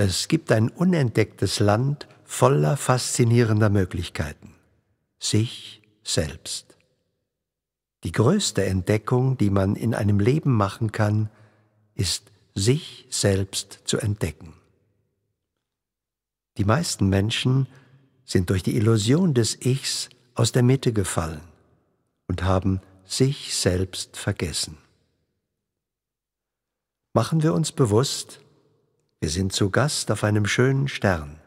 Es gibt ein unentdecktes Land voller faszinierender Möglichkeiten. Sich selbst. Die größte Entdeckung, die man in einem Leben machen kann, ist sich selbst zu entdecken. Die meisten Menschen sind durch die Illusion des Ichs aus der Mitte gefallen und haben sich selbst vergessen. Machen wir uns bewusst, wir sind zu Gast auf einem schönen Stern,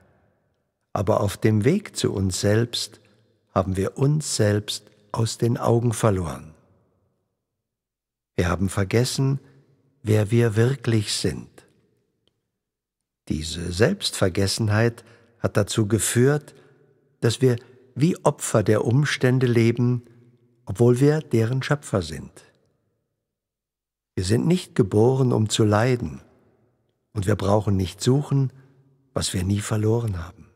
aber auf dem Weg zu uns selbst haben wir uns selbst aus den Augen verloren. Wir haben vergessen, wer wir wirklich sind. Diese Selbstvergessenheit hat dazu geführt, dass wir wie Opfer der Umstände leben, obwohl wir deren Schöpfer sind. Wir sind nicht geboren, um zu leiden und wir brauchen nicht suchen, was wir nie verloren haben.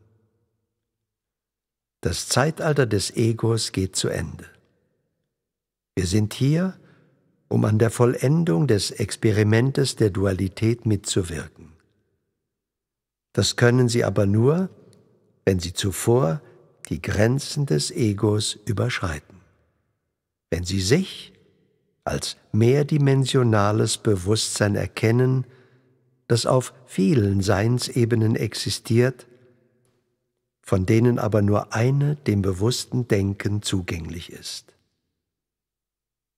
Das Zeitalter des Egos geht zu Ende. Wir sind hier, um an der Vollendung des Experimentes der Dualität mitzuwirken. Das können Sie aber nur, wenn Sie zuvor die Grenzen des Egos überschreiten. Wenn Sie sich als mehrdimensionales Bewusstsein erkennen das auf vielen Seinsebenen existiert, von denen aber nur eine dem bewussten Denken zugänglich ist.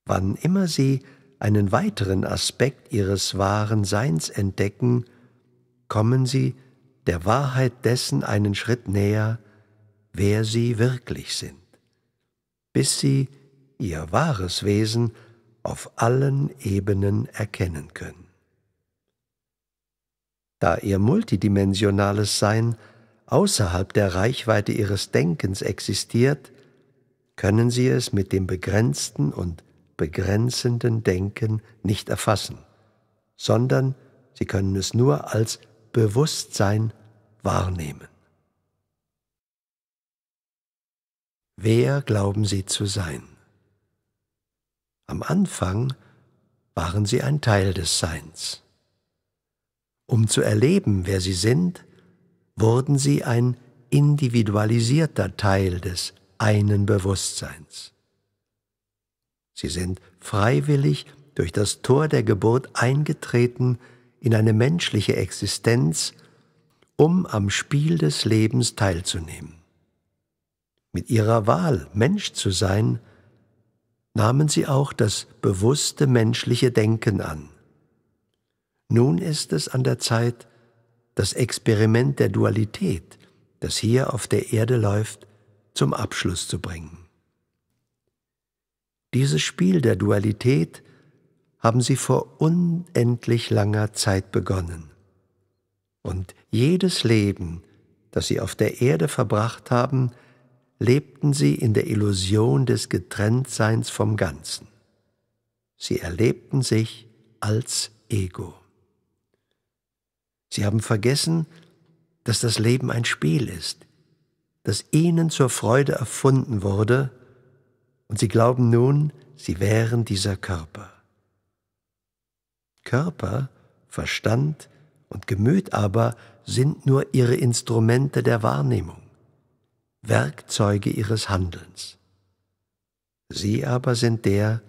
Wann immer sie einen weiteren Aspekt ihres wahren Seins entdecken, kommen sie der Wahrheit dessen einen Schritt näher, wer sie wirklich sind, bis sie ihr wahres Wesen auf allen Ebenen erkennen können da ihr multidimensionales Sein außerhalb der Reichweite ihres Denkens existiert, können sie es mit dem begrenzten und begrenzenden Denken nicht erfassen, sondern sie können es nur als Bewusstsein wahrnehmen. Wer glauben Sie zu sein? Am Anfang waren Sie ein Teil des Seins. Um zu erleben, wer sie sind, wurden sie ein individualisierter Teil des einen Bewusstseins. Sie sind freiwillig durch das Tor der Geburt eingetreten in eine menschliche Existenz, um am Spiel des Lebens teilzunehmen. Mit ihrer Wahl, Mensch zu sein, nahmen sie auch das bewusste menschliche Denken an. Nun ist es an der Zeit, das Experiment der Dualität, das hier auf der Erde läuft, zum Abschluss zu bringen. Dieses Spiel der Dualität haben sie vor unendlich langer Zeit begonnen. Und jedes Leben, das sie auf der Erde verbracht haben, lebten sie in der Illusion des Getrenntseins vom Ganzen. Sie erlebten sich als Ego. Sie haben vergessen, dass das Leben ein Spiel ist, das ihnen zur Freude erfunden wurde, und sie glauben nun, sie wären dieser Körper. Körper, Verstand und Gemüt aber sind nur ihre Instrumente der Wahrnehmung, Werkzeuge ihres Handelns. Sie aber sind der,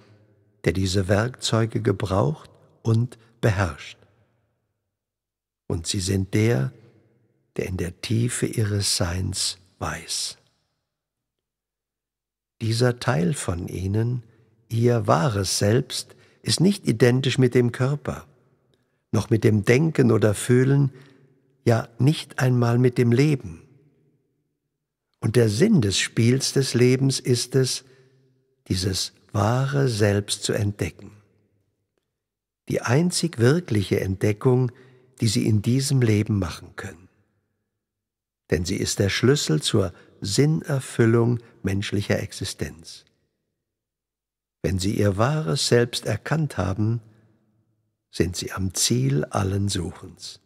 der diese Werkzeuge gebraucht und beherrscht und sie sind der, der in der Tiefe ihres Seins weiß. Dieser Teil von ihnen, ihr wahres Selbst, ist nicht identisch mit dem Körper, noch mit dem Denken oder Fühlen, ja nicht einmal mit dem Leben. Und der Sinn des Spiels des Lebens ist es, dieses wahre Selbst zu entdecken. Die einzig wirkliche Entdeckung ist, die sie in diesem Leben machen können. Denn sie ist der Schlüssel zur Sinnerfüllung menschlicher Existenz. Wenn sie ihr wahres Selbst erkannt haben, sind sie am Ziel allen Suchens.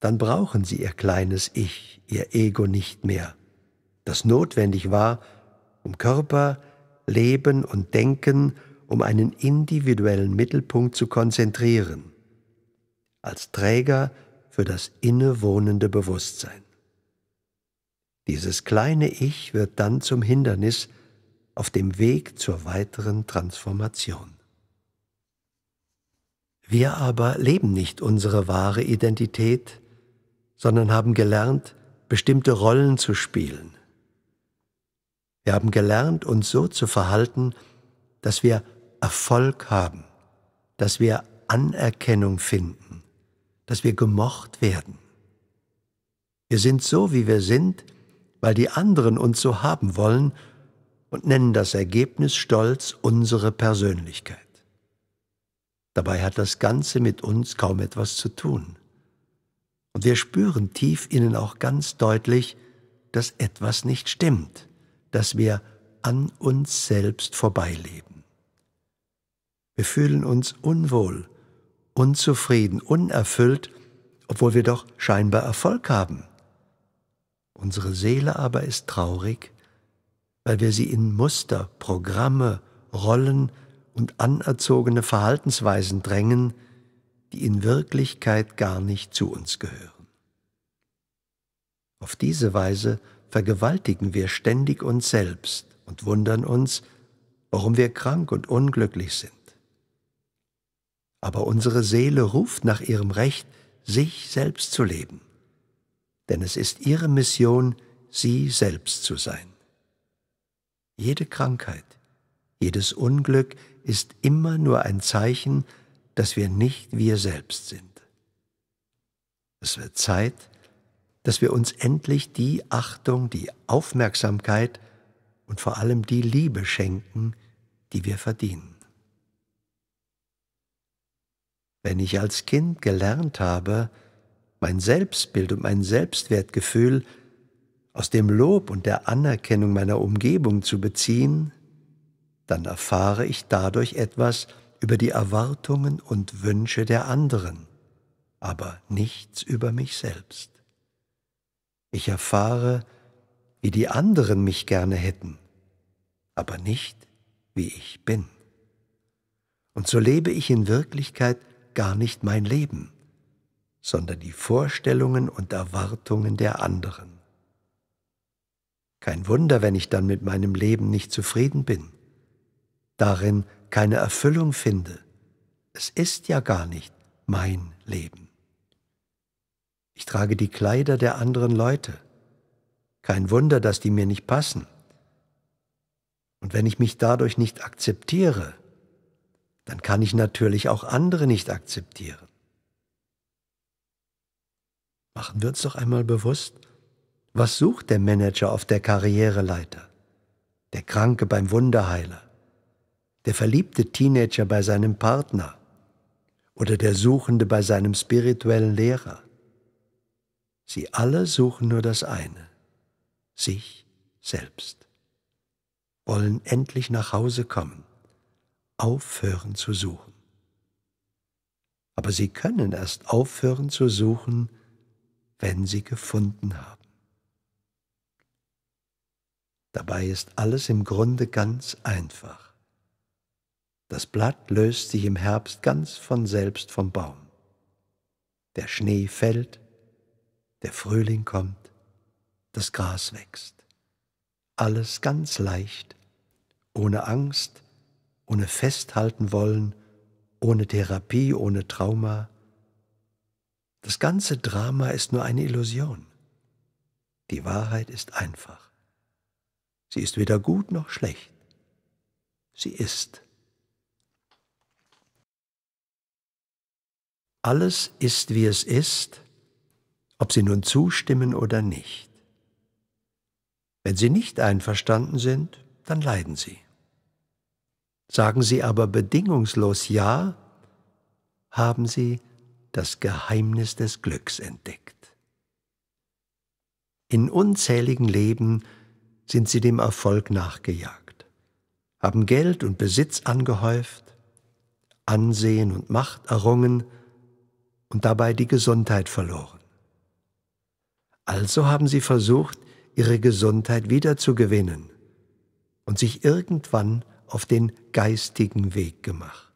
Dann brauchen sie ihr kleines Ich, ihr Ego nicht mehr, das notwendig war, um Körper, Leben und Denken, um einen individuellen Mittelpunkt zu konzentrieren als Träger für das innewohnende Bewusstsein. Dieses kleine Ich wird dann zum Hindernis auf dem Weg zur weiteren Transformation. Wir aber leben nicht unsere wahre Identität, sondern haben gelernt, bestimmte Rollen zu spielen. Wir haben gelernt, uns so zu verhalten, dass wir Erfolg haben, dass wir Anerkennung finden dass wir gemocht werden. Wir sind so, wie wir sind, weil die anderen uns so haben wollen und nennen das Ergebnis stolz unsere Persönlichkeit. Dabei hat das Ganze mit uns kaum etwas zu tun. Und wir spüren tief innen auch ganz deutlich, dass etwas nicht stimmt, dass wir an uns selbst vorbeileben. Wir fühlen uns unwohl unzufrieden, unerfüllt, obwohl wir doch scheinbar Erfolg haben. Unsere Seele aber ist traurig, weil wir sie in Muster, Programme, Rollen und anerzogene Verhaltensweisen drängen, die in Wirklichkeit gar nicht zu uns gehören. Auf diese Weise vergewaltigen wir ständig uns selbst und wundern uns, warum wir krank und unglücklich sind aber unsere Seele ruft nach ihrem Recht, sich selbst zu leben. Denn es ist ihre Mission, sie selbst zu sein. Jede Krankheit, jedes Unglück ist immer nur ein Zeichen, dass wir nicht wir selbst sind. Es wird Zeit, dass wir uns endlich die Achtung, die Aufmerksamkeit und vor allem die Liebe schenken, die wir verdienen. Wenn ich als Kind gelernt habe, mein Selbstbild und mein Selbstwertgefühl aus dem Lob und der Anerkennung meiner Umgebung zu beziehen, dann erfahre ich dadurch etwas über die Erwartungen und Wünsche der anderen, aber nichts über mich selbst. Ich erfahre, wie die anderen mich gerne hätten, aber nicht, wie ich bin. Und so lebe ich in Wirklichkeit gar nicht mein Leben, sondern die Vorstellungen und Erwartungen der anderen. Kein Wunder, wenn ich dann mit meinem Leben nicht zufrieden bin, darin keine Erfüllung finde. Es ist ja gar nicht mein Leben. Ich trage die Kleider der anderen Leute. Kein Wunder, dass die mir nicht passen. Und wenn ich mich dadurch nicht akzeptiere, dann kann ich natürlich auch andere nicht akzeptieren. Machen wir uns doch einmal bewusst, was sucht der Manager auf der Karriereleiter? Der Kranke beim Wunderheiler? Der verliebte Teenager bei seinem Partner? Oder der Suchende bei seinem spirituellen Lehrer? Sie alle suchen nur das eine, sich selbst, wollen endlich nach Hause kommen aufhören zu suchen. Aber sie können erst aufhören zu suchen, wenn sie gefunden haben. Dabei ist alles im Grunde ganz einfach. Das Blatt löst sich im Herbst ganz von selbst vom Baum. Der Schnee fällt, der Frühling kommt, das Gras wächst. Alles ganz leicht, ohne Angst, ohne festhalten wollen, ohne Therapie, ohne Trauma. Das ganze Drama ist nur eine Illusion. Die Wahrheit ist einfach. Sie ist weder gut noch schlecht. Sie ist. Alles ist, wie es ist, ob Sie nun zustimmen oder nicht. Wenn Sie nicht einverstanden sind, dann leiden Sie. Sagen Sie aber bedingungslos Ja, haben Sie das Geheimnis des Glücks entdeckt. In unzähligen Leben sind Sie dem Erfolg nachgejagt, haben Geld und Besitz angehäuft, Ansehen und Macht errungen und dabei die Gesundheit verloren. Also haben sie versucht, ihre Gesundheit wiederzugewinnen und sich irgendwann auf den geistigen Weg gemacht.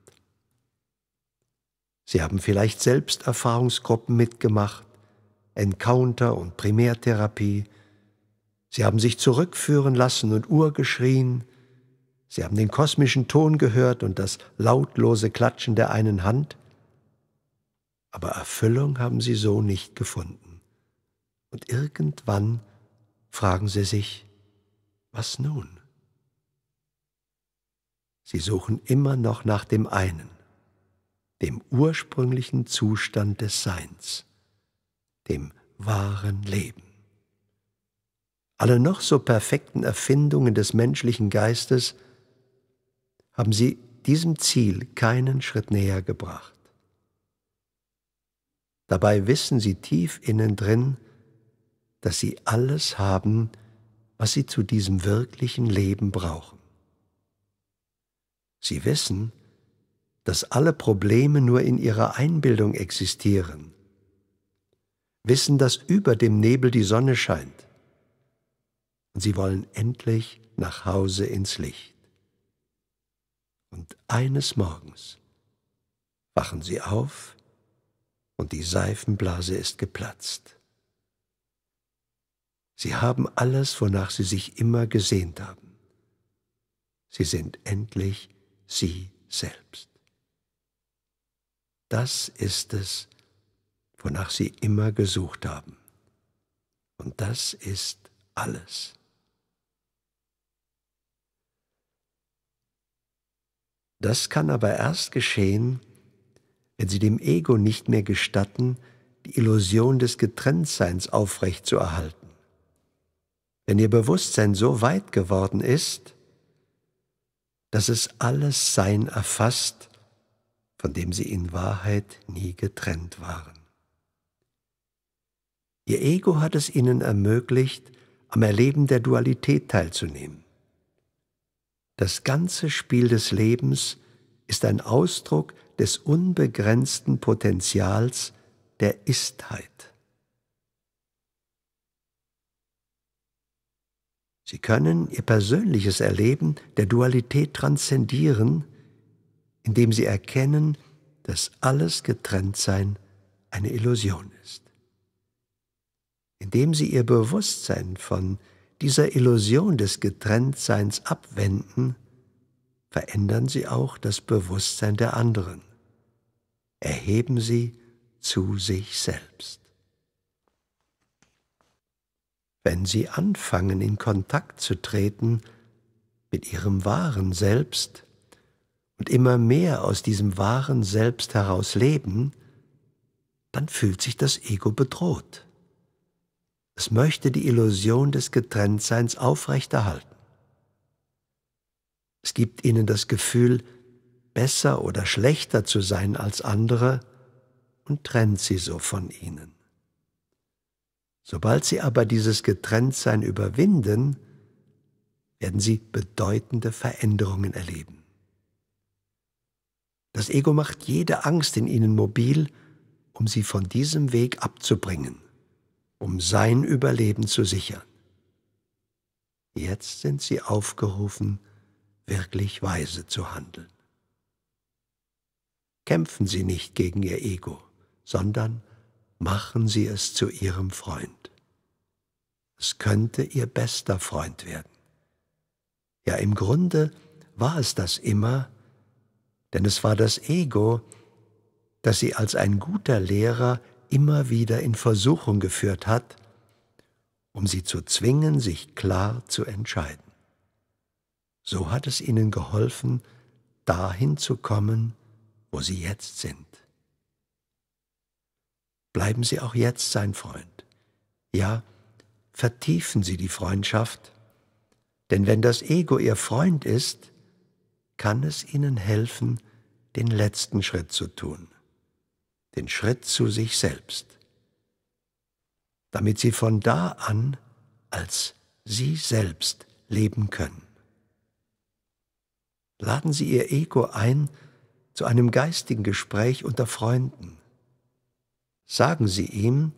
Sie haben vielleicht selbst Erfahrungsgruppen mitgemacht, Encounter und Primärtherapie. Sie haben sich zurückführen lassen und urgeschrien. Sie haben den kosmischen Ton gehört und das lautlose Klatschen der einen Hand. Aber Erfüllung haben sie so nicht gefunden. Und irgendwann fragen sie sich, was nun? Sie suchen immer noch nach dem einen, dem ursprünglichen Zustand des Seins, dem wahren Leben. Alle noch so perfekten Erfindungen des menschlichen Geistes haben sie diesem Ziel keinen Schritt näher gebracht. Dabei wissen sie tief innen drin, dass sie alles haben, was sie zu diesem wirklichen Leben brauchen. Sie wissen, dass alle Probleme nur in ihrer Einbildung existieren, wissen, dass über dem Nebel die Sonne scheint, und sie wollen endlich nach Hause ins Licht. Und eines Morgens wachen sie auf und die Seifenblase ist geplatzt. Sie haben alles, wonach sie sich immer gesehnt haben. Sie sind endlich sie selbst. Das ist es, wonach sie immer gesucht haben. Und das ist alles. Das kann aber erst geschehen, wenn sie dem Ego nicht mehr gestatten, die Illusion des Getrenntseins aufrechtzuerhalten. Wenn ihr Bewusstsein so weit geworden ist, dass es alles Sein erfasst, von dem sie in Wahrheit nie getrennt waren. Ihr Ego hat es ihnen ermöglicht, am Erleben der Dualität teilzunehmen. Das ganze Spiel des Lebens ist ein Ausdruck des unbegrenzten Potenzials der Istheit. Sie können ihr persönliches Erleben der Dualität transzendieren, indem sie erkennen, dass alles Getrenntsein eine Illusion ist. Indem sie ihr Bewusstsein von dieser Illusion des Getrenntseins abwenden, verändern sie auch das Bewusstsein der anderen, erheben sie zu sich selbst wenn sie anfangen, in Kontakt zu treten mit ihrem wahren Selbst und immer mehr aus diesem wahren Selbst heraus leben, dann fühlt sich das Ego bedroht. Es möchte die Illusion des Getrenntseins aufrechterhalten. Es gibt ihnen das Gefühl, besser oder schlechter zu sein als andere und trennt sie so von ihnen. Sobald sie aber dieses Getrenntsein überwinden, werden sie bedeutende Veränderungen erleben. Das Ego macht jede Angst in ihnen mobil, um sie von diesem Weg abzubringen, um sein Überleben zu sichern. Jetzt sind sie aufgerufen, wirklich weise zu handeln. Kämpfen sie nicht gegen ihr Ego, sondern machen Sie es zu Ihrem Freund. Es könnte Ihr bester Freund werden. Ja, im Grunde war es das immer, denn es war das Ego, das sie als ein guter Lehrer immer wieder in Versuchung geführt hat, um sie zu zwingen, sich klar zu entscheiden. So hat es ihnen geholfen, dahin zu kommen, wo sie jetzt sind. Bleiben Sie auch jetzt sein Freund. Ja, vertiefen Sie die Freundschaft, denn wenn das Ego Ihr Freund ist, kann es Ihnen helfen, den letzten Schritt zu tun, den Schritt zu sich selbst, damit Sie von da an als Sie selbst leben können. Laden Sie Ihr Ego ein zu einem geistigen Gespräch unter Freunden sagen Sie ihm,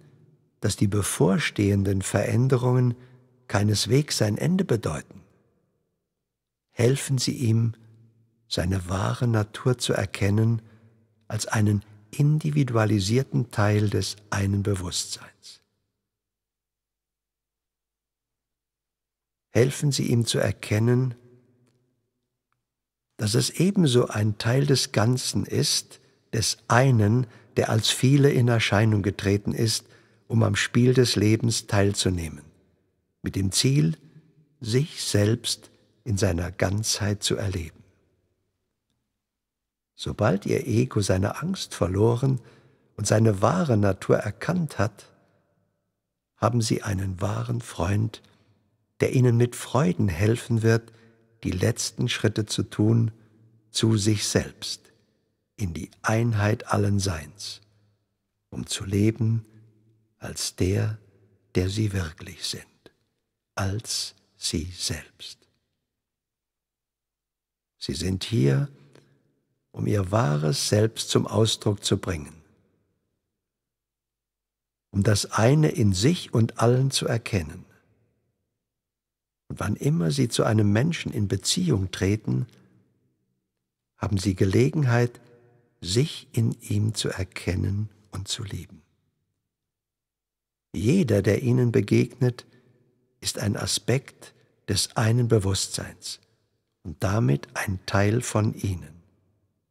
dass die bevorstehenden Veränderungen keineswegs ein Ende bedeuten. Helfen Sie ihm, seine wahre Natur zu erkennen als einen individualisierten Teil des einen Bewusstseins. Helfen Sie ihm zu erkennen, dass es ebenso ein Teil des Ganzen ist, des einen, der als viele in Erscheinung getreten ist, um am Spiel des Lebens teilzunehmen, mit dem Ziel, sich selbst in seiner Ganzheit zu erleben. Sobald ihr Ego seine Angst verloren und seine wahre Natur erkannt hat, haben sie einen wahren Freund, der ihnen mit Freuden helfen wird, die letzten Schritte zu tun zu sich selbst in die Einheit allen Seins, um zu leben als der, der sie wirklich sind, als sie selbst. Sie sind hier, um ihr wahres Selbst zum Ausdruck zu bringen, um das eine in sich und allen zu erkennen. Und wann immer sie zu einem Menschen in Beziehung treten, haben sie Gelegenheit, sich in ihm zu erkennen und zu lieben. Jeder, der ihnen begegnet, ist ein Aspekt des einen Bewusstseins und damit ein Teil von ihnen,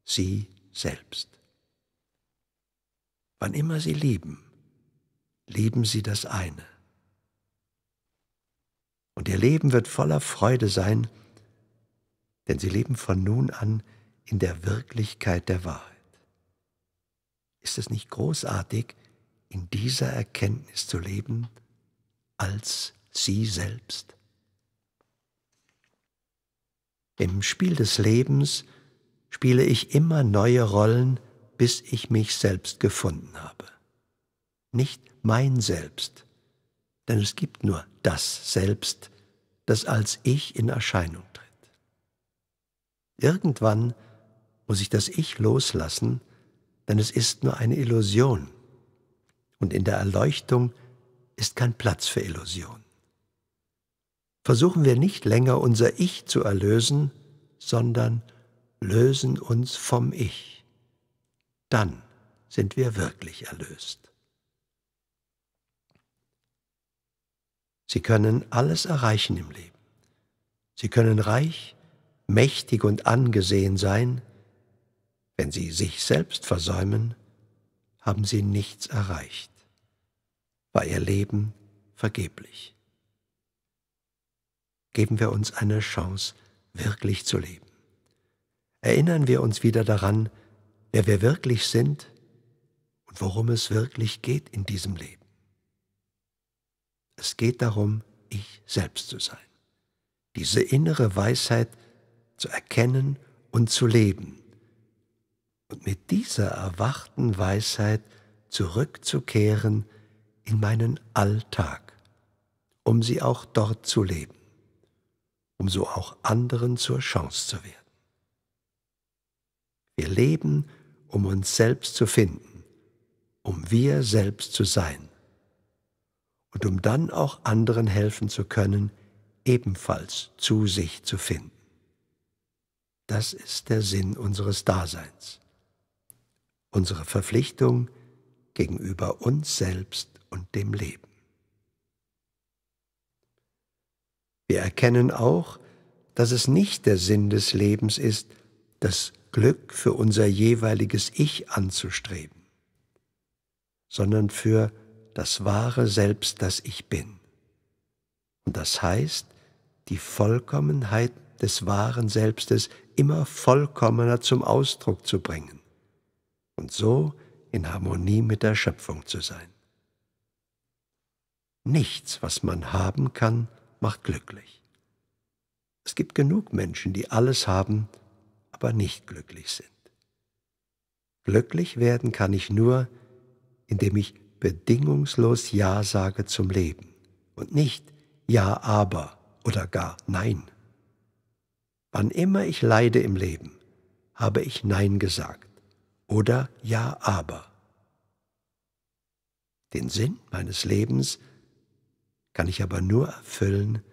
sie selbst. Wann immer sie lieben, lieben sie das eine. Und ihr Leben wird voller Freude sein, denn sie leben von nun an in der Wirklichkeit der Wahrheit. Ist es nicht großartig, in dieser Erkenntnis zu leben als sie selbst? Im Spiel des Lebens spiele ich immer neue Rollen, bis ich mich selbst gefunden habe. Nicht mein Selbst, denn es gibt nur das Selbst, das als ich in Erscheinung tritt. Irgendwann muss ich das Ich loslassen denn es ist nur eine Illusion. Und in der Erleuchtung ist kein Platz für Illusion. Versuchen wir nicht länger unser Ich zu erlösen, sondern lösen uns vom Ich. Dann sind wir wirklich erlöst. Sie können alles erreichen im Leben. Sie können reich, mächtig und angesehen sein, wenn sie sich selbst versäumen, haben sie nichts erreicht. War ihr Leben vergeblich. Geben wir uns eine Chance, wirklich zu leben. Erinnern wir uns wieder daran, wer wir wirklich sind und worum es wirklich geht in diesem Leben. Es geht darum, ich selbst zu sein. Diese innere Weisheit zu erkennen und zu leben und mit dieser erwachten Weisheit zurückzukehren in meinen Alltag, um sie auch dort zu leben, um so auch anderen zur Chance zu werden. Wir leben, um uns selbst zu finden, um wir selbst zu sein und um dann auch anderen helfen zu können, ebenfalls zu sich zu finden. Das ist der Sinn unseres Daseins unsere Verpflichtung gegenüber uns selbst und dem Leben. Wir erkennen auch, dass es nicht der Sinn des Lebens ist, das Glück für unser jeweiliges Ich anzustreben, sondern für das wahre Selbst, das ich bin. Und das heißt, die Vollkommenheit des wahren Selbstes immer vollkommener zum Ausdruck zu bringen und so in Harmonie mit der Schöpfung zu sein. Nichts, was man haben kann, macht glücklich. Es gibt genug Menschen, die alles haben, aber nicht glücklich sind. Glücklich werden kann ich nur, indem ich bedingungslos Ja sage zum Leben und nicht Ja aber oder gar Nein. Wann immer ich leide im Leben, habe ich Nein gesagt oder Ja, aber. Den Sinn meines Lebens kann ich aber nur erfüllen,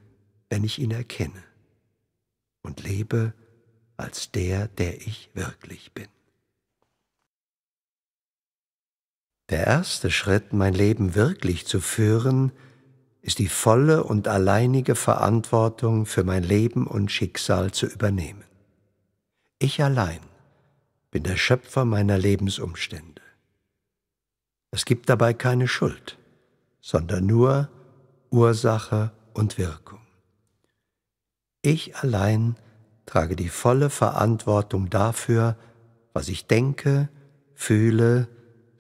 wenn ich ihn erkenne und lebe als der, der ich wirklich bin. Der erste Schritt, mein Leben wirklich zu führen, ist die volle und alleinige Verantwortung für mein Leben und Schicksal zu übernehmen. Ich allein bin der Schöpfer meiner Lebensumstände. Es gibt dabei keine Schuld, sondern nur Ursache und Wirkung. Ich allein trage die volle Verantwortung dafür, was ich denke, fühle,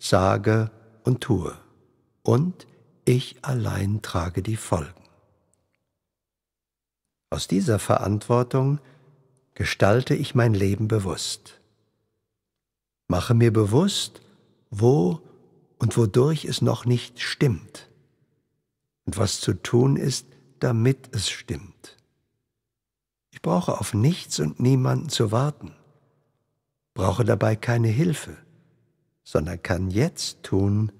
sage und tue. Und ich allein trage die Folgen. Aus dieser Verantwortung gestalte ich mein Leben bewusst. Mache mir bewusst, wo und wodurch es noch nicht stimmt und was zu tun ist, damit es stimmt. Ich brauche auf nichts und niemanden zu warten, brauche dabei keine Hilfe, sondern kann jetzt tun,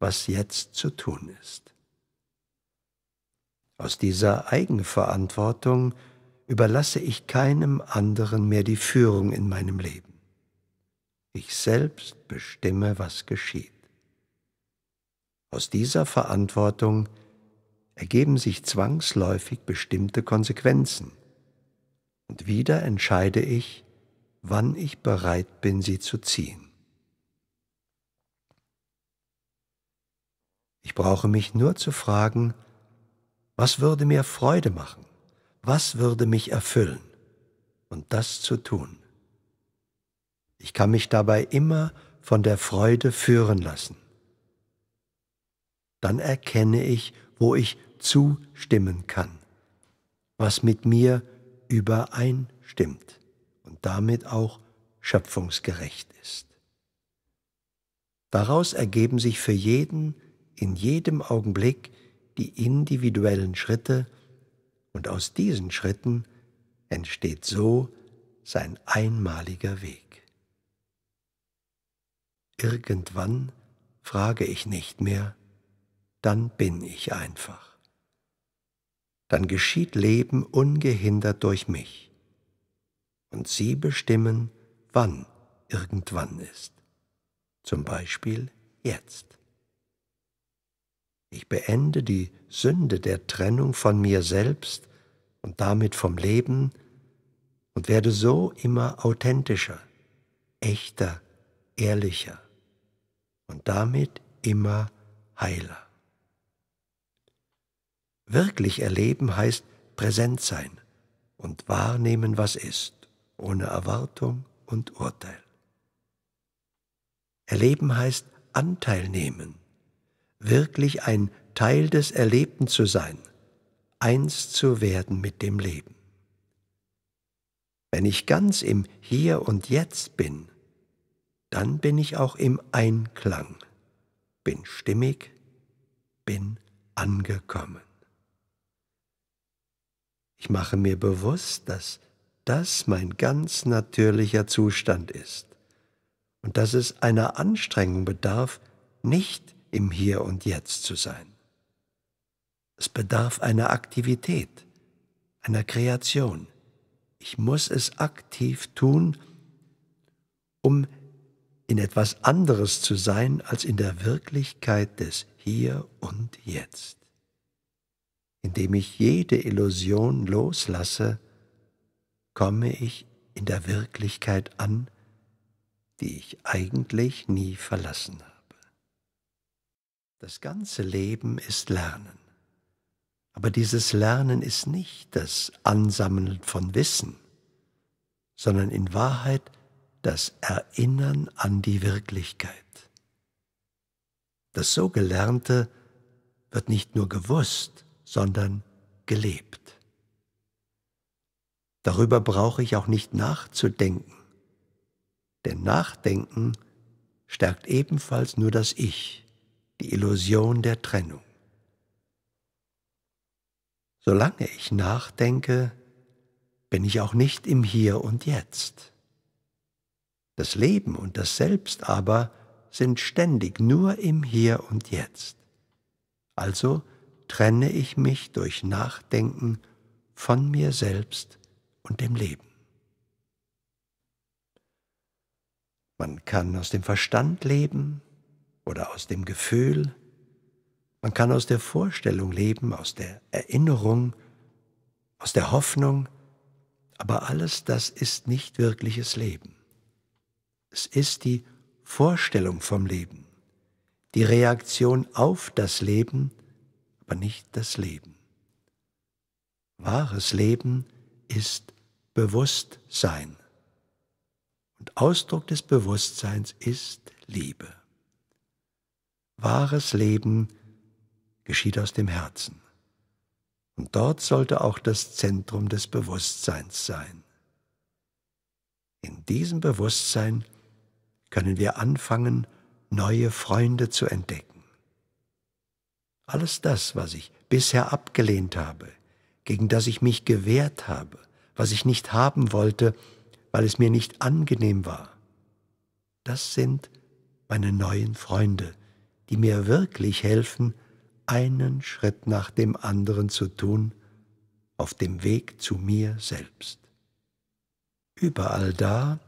was jetzt zu tun ist. Aus dieser Eigenverantwortung überlasse ich keinem anderen mehr die Führung in meinem Leben. Ich selbst bestimme, was geschieht. Aus dieser Verantwortung ergeben sich zwangsläufig bestimmte Konsequenzen. Und wieder entscheide ich, wann ich bereit bin, sie zu ziehen. Ich brauche mich nur zu fragen, was würde mir Freude machen, was würde mich erfüllen, und das zu tun. Ich kann mich dabei immer von der Freude führen lassen. Dann erkenne ich, wo ich zustimmen kann, was mit mir übereinstimmt und damit auch schöpfungsgerecht ist. Daraus ergeben sich für jeden in jedem Augenblick die individuellen Schritte und aus diesen Schritten entsteht so sein einmaliger Weg. Irgendwann frage ich nicht mehr, dann bin ich einfach. Dann geschieht Leben ungehindert durch mich. Und Sie bestimmen, wann irgendwann ist. Zum Beispiel jetzt. Ich beende die Sünde der Trennung von mir selbst und damit vom Leben und werde so immer authentischer, echter, ehrlicher und damit immer heiler. Wirklich erleben heißt präsent sein und wahrnehmen, was ist, ohne Erwartung und Urteil. Erleben heißt Anteil nehmen, wirklich ein Teil des Erlebten zu sein, eins zu werden mit dem Leben. Wenn ich ganz im Hier und Jetzt bin, dann bin ich auch im Einklang, bin stimmig, bin angekommen. Ich mache mir bewusst, dass das mein ganz natürlicher Zustand ist und dass es einer Anstrengung bedarf, nicht im Hier und Jetzt zu sein. Es bedarf einer Aktivität, einer Kreation. Ich muss es aktiv tun, um in etwas anderes zu sein als in der Wirklichkeit des Hier und Jetzt. Indem ich jede Illusion loslasse, komme ich in der Wirklichkeit an, die ich eigentlich nie verlassen habe. Das ganze Leben ist Lernen. Aber dieses Lernen ist nicht das Ansammeln von Wissen, sondern in Wahrheit das Erinnern an die Wirklichkeit. Das so Gelernte wird nicht nur gewusst, sondern gelebt. Darüber brauche ich auch nicht nachzudenken, denn Nachdenken stärkt ebenfalls nur das Ich, die Illusion der Trennung. Solange ich nachdenke, bin ich auch nicht im Hier und Jetzt. Das Leben und das Selbst aber sind ständig nur im Hier und Jetzt. Also trenne ich mich durch Nachdenken von mir selbst und dem Leben. Man kann aus dem Verstand leben oder aus dem Gefühl, man kann aus der Vorstellung leben, aus der Erinnerung, aus der Hoffnung, aber alles das ist nicht wirkliches Leben. Es ist die Vorstellung vom Leben, die Reaktion auf das Leben, aber nicht das Leben. Wahres Leben ist Bewusstsein. Und Ausdruck des Bewusstseins ist Liebe. Wahres Leben geschieht aus dem Herzen. Und dort sollte auch das Zentrum des Bewusstseins sein. In diesem Bewusstsein können wir anfangen, neue Freunde zu entdecken. Alles das, was ich bisher abgelehnt habe, gegen das ich mich gewehrt habe, was ich nicht haben wollte, weil es mir nicht angenehm war, das sind meine neuen Freunde, die mir wirklich helfen, einen Schritt nach dem anderen zu tun, auf dem Weg zu mir selbst. Überall da,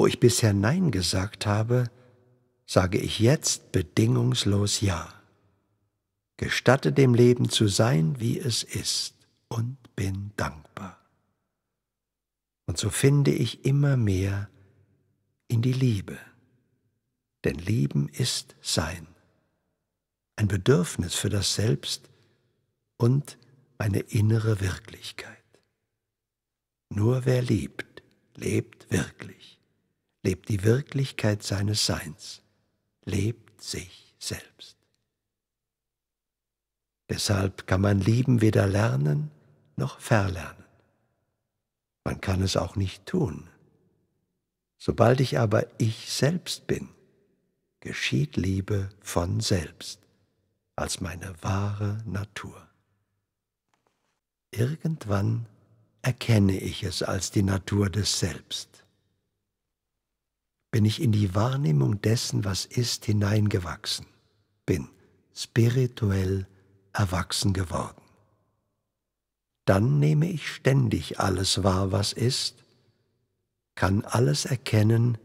wo ich bisher Nein gesagt habe, sage ich jetzt bedingungslos Ja. Gestatte dem Leben zu sein, wie es ist, und bin dankbar. Und so finde ich immer mehr in die Liebe, denn Lieben ist Sein, ein Bedürfnis für das Selbst und eine innere Wirklichkeit. Nur wer liebt, lebt wirklich lebt die Wirklichkeit seines Seins, lebt sich selbst. Deshalb kann man lieben weder lernen noch verlernen. Man kann es auch nicht tun. Sobald ich aber ich selbst bin, geschieht Liebe von selbst als meine wahre Natur. Irgendwann erkenne ich es als die Natur des Selbst bin ich in die Wahrnehmung dessen, was ist, hineingewachsen, bin spirituell erwachsen geworden. Dann nehme ich ständig alles wahr, was ist, kann alles erkennen,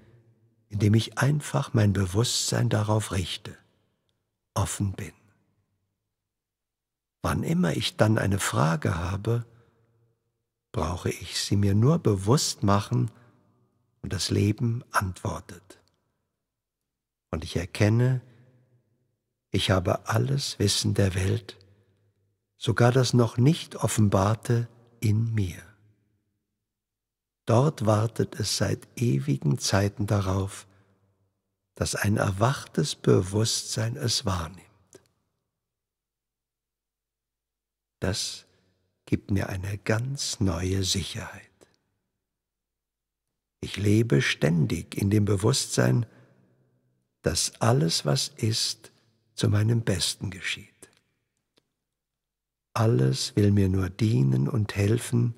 indem ich einfach mein Bewusstsein darauf richte, offen bin. Wann immer ich dann eine Frage habe, brauche ich sie mir nur bewusst machen, und das Leben antwortet. Und ich erkenne, ich habe alles Wissen der Welt, sogar das noch nicht offenbarte, in mir. Dort wartet es seit ewigen Zeiten darauf, dass ein erwachtes Bewusstsein es wahrnimmt. Das gibt mir eine ganz neue Sicherheit. Ich lebe ständig in dem Bewusstsein, dass alles, was ist, zu meinem Besten geschieht. Alles will mir nur dienen und helfen,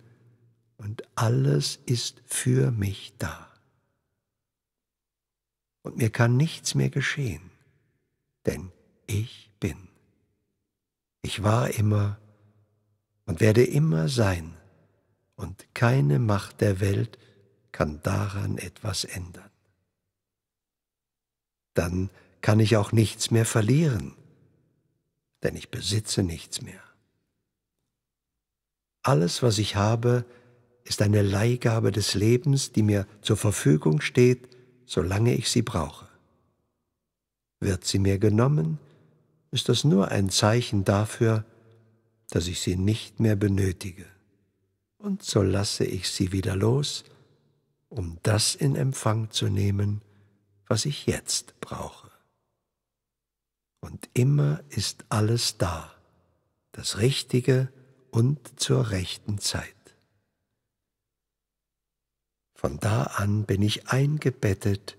und alles ist für mich da. Und mir kann nichts mehr geschehen, denn ich bin. Ich war immer und werde immer sein, und keine Macht der Welt kann daran etwas ändern. Dann kann ich auch nichts mehr verlieren, denn ich besitze nichts mehr. Alles, was ich habe, ist eine Leihgabe des Lebens, die mir zur Verfügung steht, solange ich sie brauche. Wird sie mir genommen, ist das nur ein Zeichen dafür, dass ich sie nicht mehr benötige. Und so lasse ich sie wieder los um das in Empfang zu nehmen, was ich jetzt brauche. Und immer ist alles da, das Richtige und zur rechten Zeit. Von da an bin ich eingebettet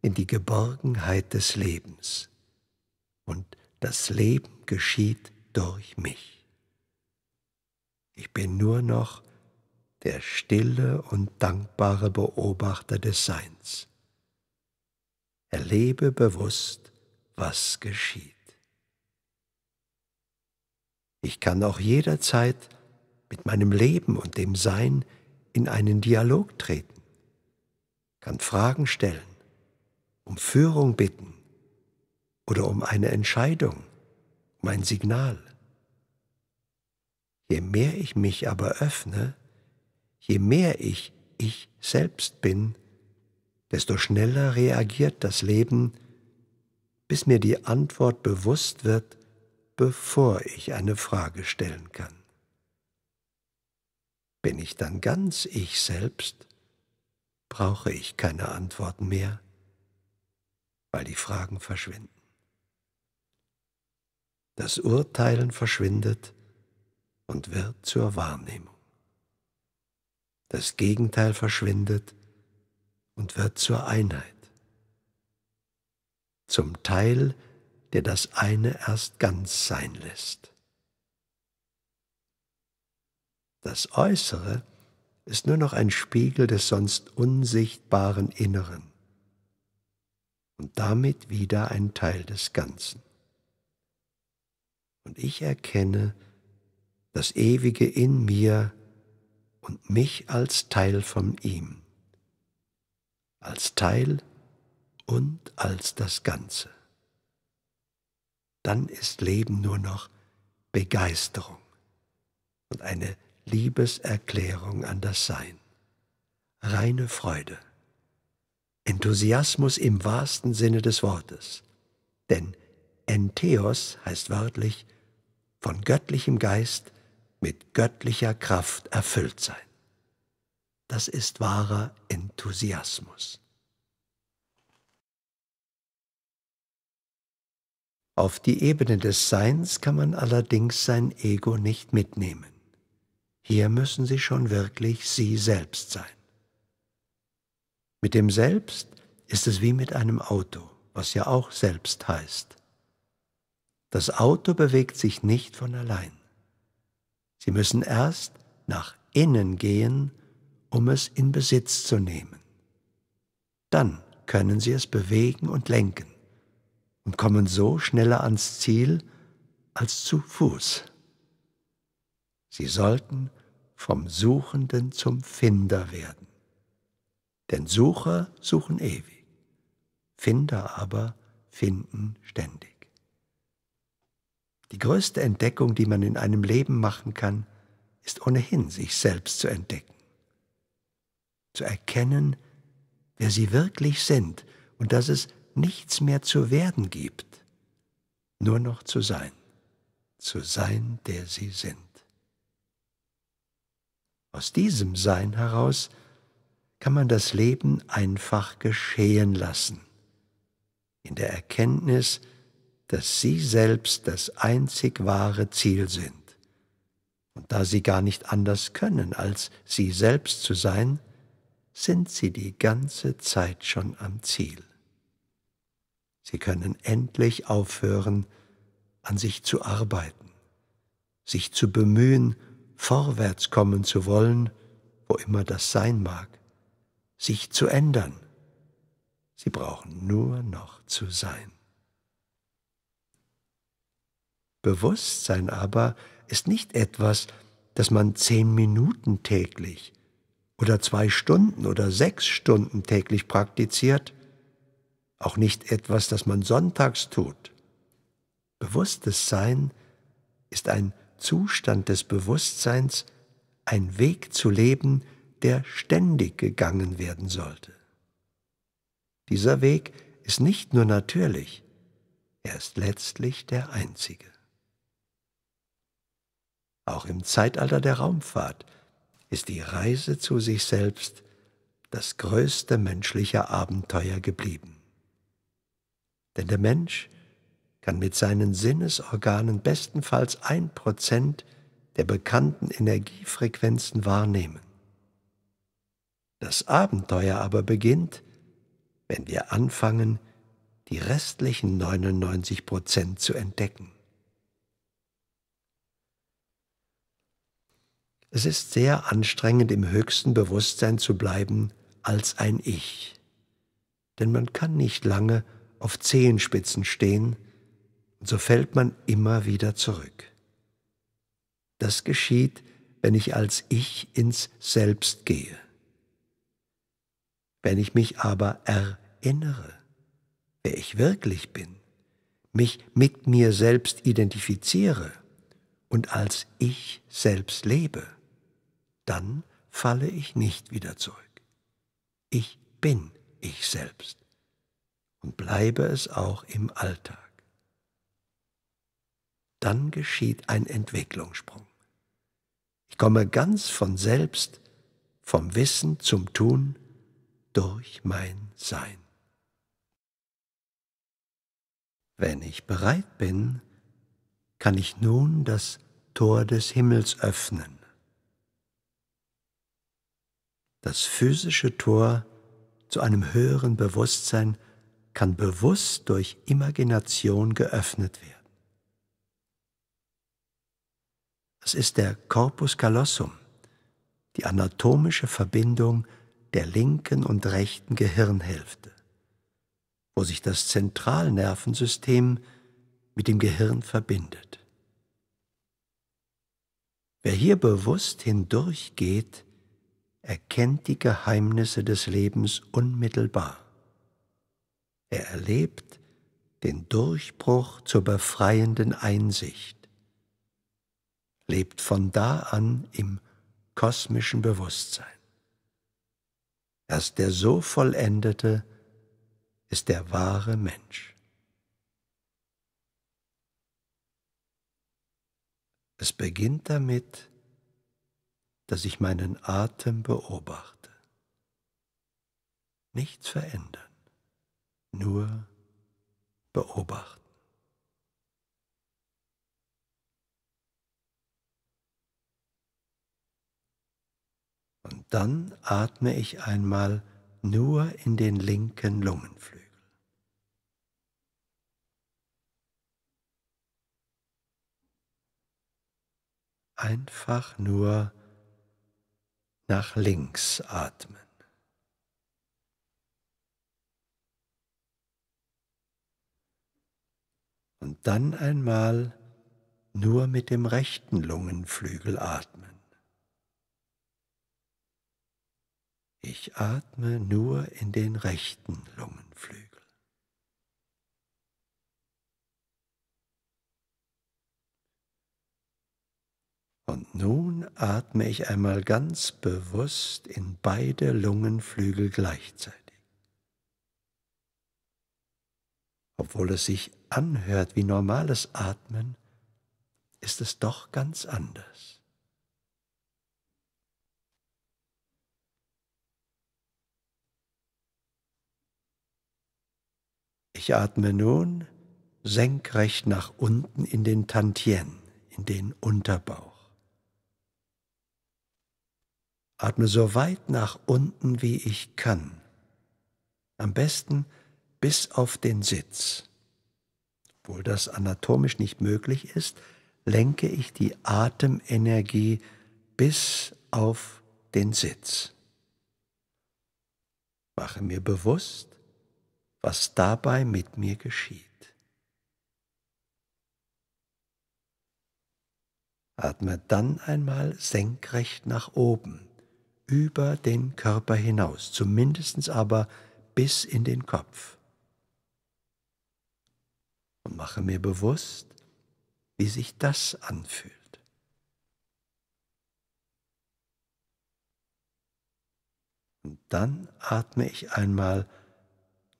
in die Geborgenheit des Lebens und das Leben geschieht durch mich. Ich bin nur noch der stille und dankbare Beobachter des Seins. Erlebe bewusst, was geschieht. Ich kann auch jederzeit mit meinem Leben und dem Sein in einen Dialog treten, kann Fragen stellen, um Führung bitten oder um eine Entscheidung, um ein Signal. Je mehr ich mich aber öffne, Je mehr ich ich selbst bin, desto schneller reagiert das Leben, bis mir die Antwort bewusst wird, bevor ich eine Frage stellen kann. Bin ich dann ganz ich selbst, brauche ich keine Antworten mehr, weil die Fragen verschwinden. Das Urteilen verschwindet und wird zur Wahrnehmung. Das Gegenteil verschwindet und wird zur Einheit. Zum Teil, der das eine erst ganz sein lässt. Das Äußere ist nur noch ein Spiegel des sonst unsichtbaren Inneren und damit wieder ein Teil des Ganzen. Und ich erkenne das Ewige in mir und mich als Teil von ihm, als Teil und als das Ganze. Dann ist Leben nur noch Begeisterung und eine Liebeserklärung an das Sein, reine Freude, Enthusiasmus im wahrsten Sinne des Wortes, denn Entheos heißt wörtlich von göttlichem Geist mit göttlicher Kraft erfüllt sein. Das ist wahrer Enthusiasmus. Auf die Ebene des Seins kann man allerdings sein Ego nicht mitnehmen. Hier müssen Sie schon wirklich Sie selbst sein. Mit dem Selbst ist es wie mit einem Auto, was ja auch Selbst heißt. Das Auto bewegt sich nicht von allein. Sie müssen erst nach innen gehen, um es in Besitz zu nehmen. Dann können Sie es bewegen und lenken und kommen so schneller ans Ziel als zu Fuß. Sie sollten vom Suchenden zum Finder werden. Denn Sucher suchen ewig, Finder aber finden ständig. Die größte Entdeckung, die man in einem Leben machen kann, ist ohnehin, sich selbst zu entdecken. Zu erkennen, wer sie wirklich sind und dass es nichts mehr zu werden gibt, nur noch zu sein, zu sein, der sie sind. Aus diesem Sein heraus kann man das Leben einfach geschehen lassen, in der Erkenntnis, dass sie selbst das einzig wahre Ziel sind. Und da sie gar nicht anders können, als sie selbst zu sein, sind sie die ganze Zeit schon am Ziel. Sie können endlich aufhören, an sich zu arbeiten, sich zu bemühen, vorwärts kommen zu wollen, wo immer das sein mag, sich zu ändern. Sie brauchen nur noch zu sein. Bewusstsein aber ist nicht etwas, das man zehn Minuten täglich oder zwei Stunden oder sechs Stunden täglich praktiziert, auch nicht etwas, das man sonntags tut. Bewusstes Sein ist ein Zustand des Bewusstseins, ein Weg zu leben, der ständig gegangen werden sollte. Dieser Weg ist nicht nur natürlich, er ist letztlich der einzige. Auch im Zeitalter der Raumfahrt ist die Reise zu sich selbst das größte menschliche Abenteuer geblieben. Denn der Mensch kann mit seinen Sinnesorganen bestenfalls ein Prozent der bekannten Energiefrequenzen wahrnehmen. Das Abenteuer aber beginnt, wenn wir anfangen, die restlichen 99 Prozent zu entdecken. Es ist sehr anstrengend, im höchsten Bewusstsein zu bleiben als ein Ich. Denn man kann nicht lange auf Zehenspitzen stehen, und so fällt man immer wieder zurück. Das geschieht, wenn ich als Ich ins Selbst gehe. Wenn ich mich aber erinnere, wer ich wirklich bin, mich mit mir selbst identifiziere und als ich selbst lebe, dann falle ich nicht wieder zurück. Ich bin ich selbst und bleibe es auch im Alltag. Dann geschieht ein Entwicklungssprung. Ich komme ganz von selbst vom Wissen zum Tun durch mein Sein. Wenn ich bereit bin, kann ich nun das Tor des Himmels öffnen das physische Tor zu einem höheren Bewusstsein kann bewusst durch Imagination geöffnet werden. Es ist der Corpus callosum, die anatomische Verbindung der linken und rechten Gehirnhälfte, wo sich das Zentralnervensystem mit dem Gehirn verbindet. Wer hier bewusst hindurchgeht, erkennt die Geheimnisse des Lebens unmittelbar. Er erlebt den Durchbruch zur befreienden Einsicht, lebt von da an im kosmischen Bewusstsein. Erst der so vollendete ist der wahre Mensch. Es beginnt damit, dass ich meinen Atem beobachte. Nichts verändern, nur beobachten. Und dann atme ich einmal nur in den linken Lungenflügel. Einfach nur nach links atmen. Und dann einmal nur mit dem rechten Lungenflügel atmen. Ich atme nur in den rechten Lungenflügel. Nun atme ich einmal ganz bewusst in beide Lungenflügel gleichzeitig. Obwohl es sich anhört wie normales Atmen, ist es doch ganz anders. Ich atme nun senkrecht nach unten in den Tantien, in den Unterbauch. Atme so weit nach unten, wie ich kann. Am besten bis auf den Sitz. Obwohl das anatomisch nicht möglich ist, lenke ich die Atemenergie bis auf den Sitz. Mache mir bewusst, was dabei mit mir geschieht. Atme dann einmal senkrecht nach oben über den Körper hinaus, zumindest aber bis in den Kopf. Und mache mir bewusst, wie sich das anfühlt. Und dann atme ich einmal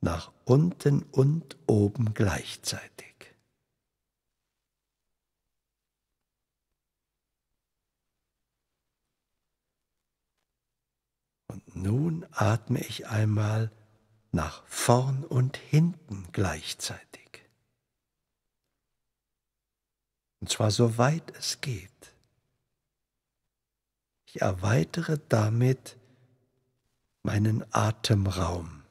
nach unten und oben gleichzeitig. Nun atme ich einmal nach vorn und hinten gleichzeitig. Und zwar so weit es geht. Ich erweitere damit meinen Atemraum.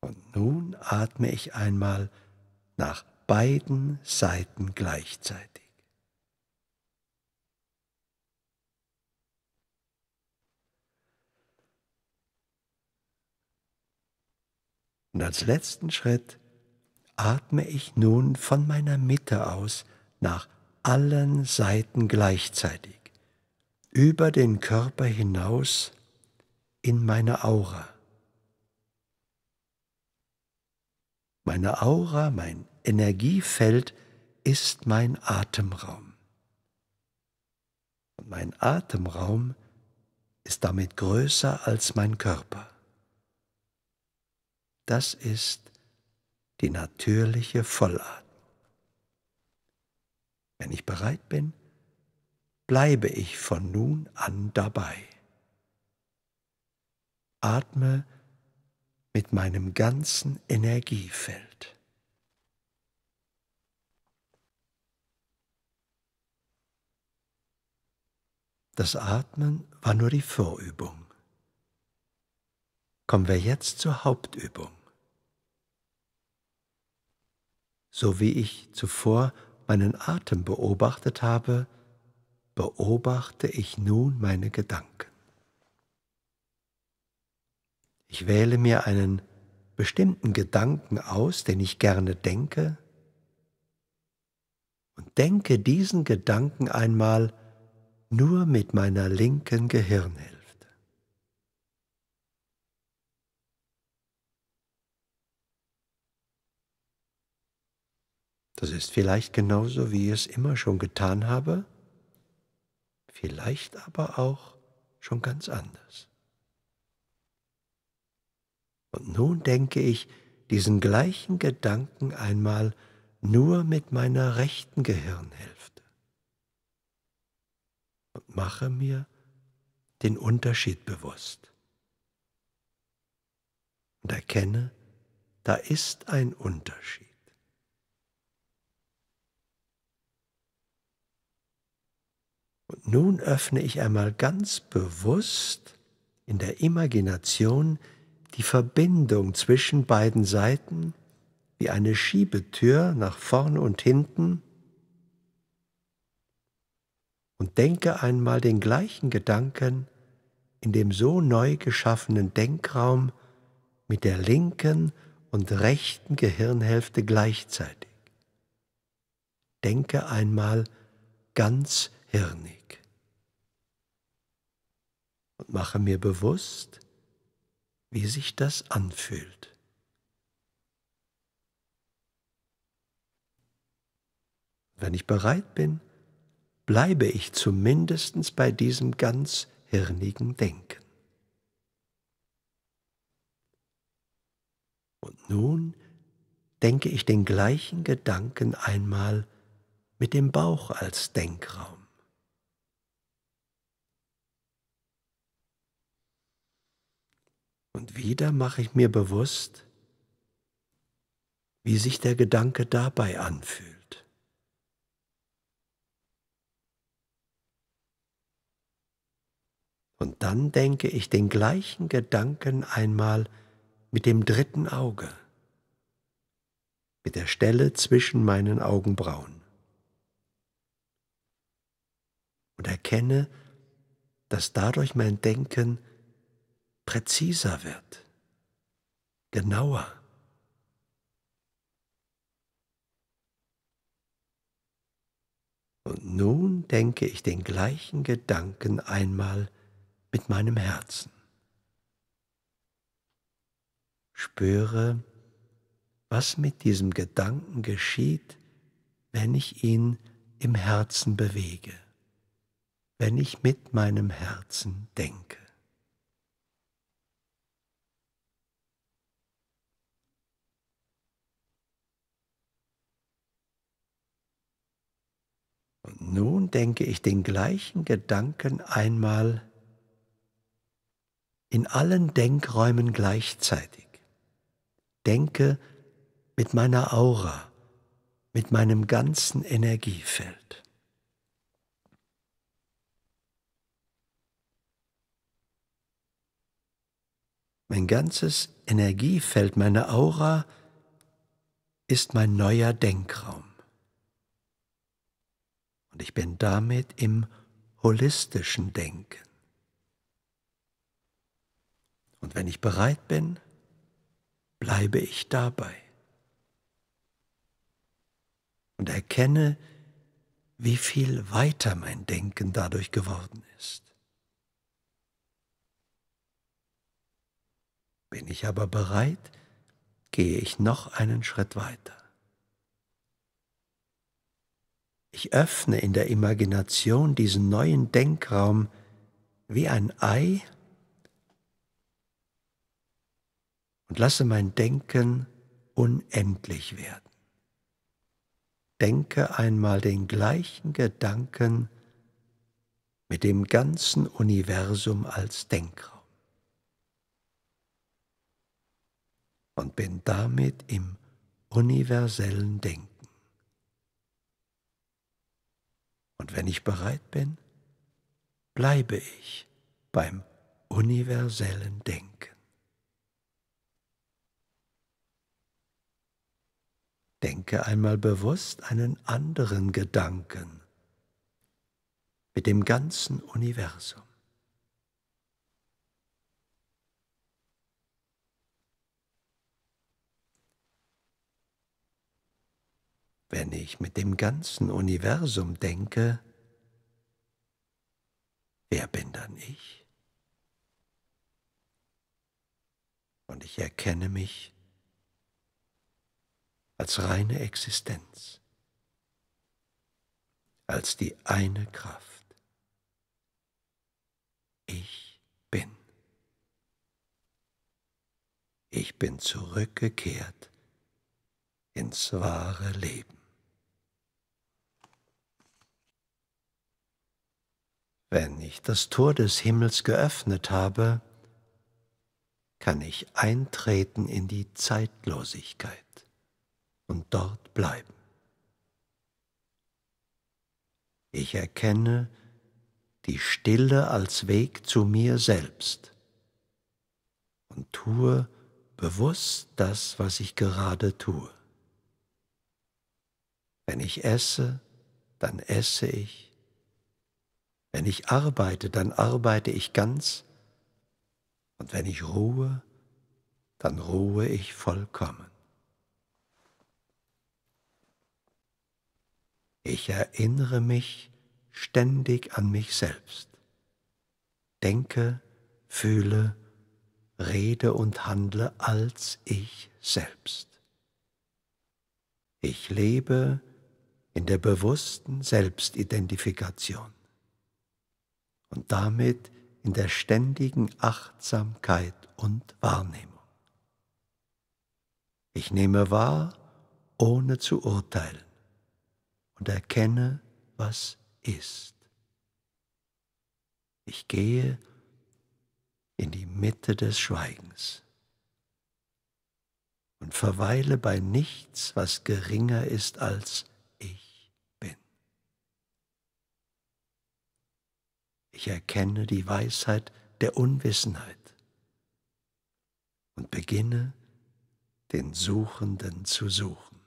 Und nun atme ich einmal nach beiden Seiten gleichzeitig. Und als letzten Schritt atme ich nun von meiner Mitte aus nach allen Seiten gleichzeitig, über den Körper hinaus in meine Aura. Meine Aura, mein Energiefeld ist mein Atemraum. Und mein Atemraum ist damit größer als mein Körper. Das ist die natürliche Vollatmung. Wenn ich bereit bin, bleibe ich von nun an dabei. Atme mit meinem ganzen Energiefeld. Das Atmen war nur die Vorübung kommen wir jetzt zur Hauptübung. So wie ich zuvor meinen Atem beobachtet habe, beobachte ich nun meine Gedanken. Ich wähle mir einen bestimmten Gedanken aus, den ich gerne denke, und denke diesen Gedanken einmal nur mit meiner linken Gehirnhilfe. Das ist vielleicht genauso, wie ich es immer schon getan habe, vielleicht aber auch schon ganz anders. Und nun denke ich diesen gleichen Gedanken einmal nur mit meiner rechten Gehirnhälfte und mache mir den Unterschied bewusst und erkenne, da ist ein Unterschied. Und nun öffne ich einmal ganz bewusst in der Imagination die Verbindung zwischen beiden Seiten wie eine Schiebetür nach vorn und hinten und denke einmal den gleichen Gedanken in dem so neu geschaffenen Denkraum mit der linken und rechten Gehirnhälfte gleichzeitig. Denke einmal ganz bewusst hirnig. Und mache mir bewusst, wie sich das anfühlt. Wenn ich bereit bin, bleibe ich zumindest bei diesem ganz hirnigen Denken. Und nun denke ich den gleichen Gedanken einmal mit dem Bauch als Denkraum. Und wieder mache ich mir bewusst, wie sich der Gedanke dabei anfühlt. Und dann denke ich den gleichen Gedanken einmal mit dem dritten Auge, mit der Stelle zwischen meinen Augenbrauen. Und erkenne, dass dadurch mein Denken präziser wird, genauer. Und nun denke ich den gleichen Gedanken einmal mit meinem Herzen. Spüre, was mit diesem Gedanken geschieht, wenn ich ihn im Herzen bewege, wenn ich mit meinem Herzen denke. Und nun denke ich den gleichen Gedanken einmal in allen Denkräumen gleichzeitig. Denke mit meiner Aura, mit meinem ganzen Energiefeld. Mein ganzes Energiefeld, meine Aura ist mein neuer Denkraum ich bin damit im holistischen Denken. Und wenn ich bereit bin, bleibe ich dabei und erkenne, wie viel weiter mein Denken dadurch geworden ist. Bin ich aber bereit, gehe ich noch einen Schritt weiter. Ich öffne in der Imagination diesen neuen Denkraum wie ein Ei und lasse mein Denken unendlich werden. Denke einmal den gleichen Gedanken mit dem ganzen Universum als Denkraum und bin damit im universellen Denken. Und wenn ich bereit bin, bleibe ich beim universellen Denken. Denke einmal bewusst einen anderen Gedanken mit dem ganzen Universum. wenn ich mit dem ganzen Universum denke, wer bin dann ich? Und ich erkenne mich als reine Existenz, als die eine Kraft. Ich bin. Ich bin zurückgekehrt ins wahre Leben. Wenn ich das Tor des Himmels geöffnet habe, kann ich eintreten in die Zeitlosigkeit und dort bleiben. Ich erkenne die Stille als Weg zu mir selbst und tue bewusst das, was ich gerade tue. Wenn ich esse, dann esse ich. Wenn ich arbeite, dann arbeite ich ganz, und wenn ich ruhe, dann ruhe ich vollkommen. Ich erinnere mich ständig an mich selbst, denke, fühle, rede und handle als ich selbst. Ich lebe in der bewussten Selbstidentifikation und damit in der ständigen Achtsamkeit und Wahrnehmung. Ich nehme wahr, ohne zu urteilen und erkenne, was ist. Ich gehe in die Mitte des Schweigens und verweile bei nichts, was geringer ist als Ich erkenne die Weisheit der Unwissenheit und beginne den Suchenden zu suchen.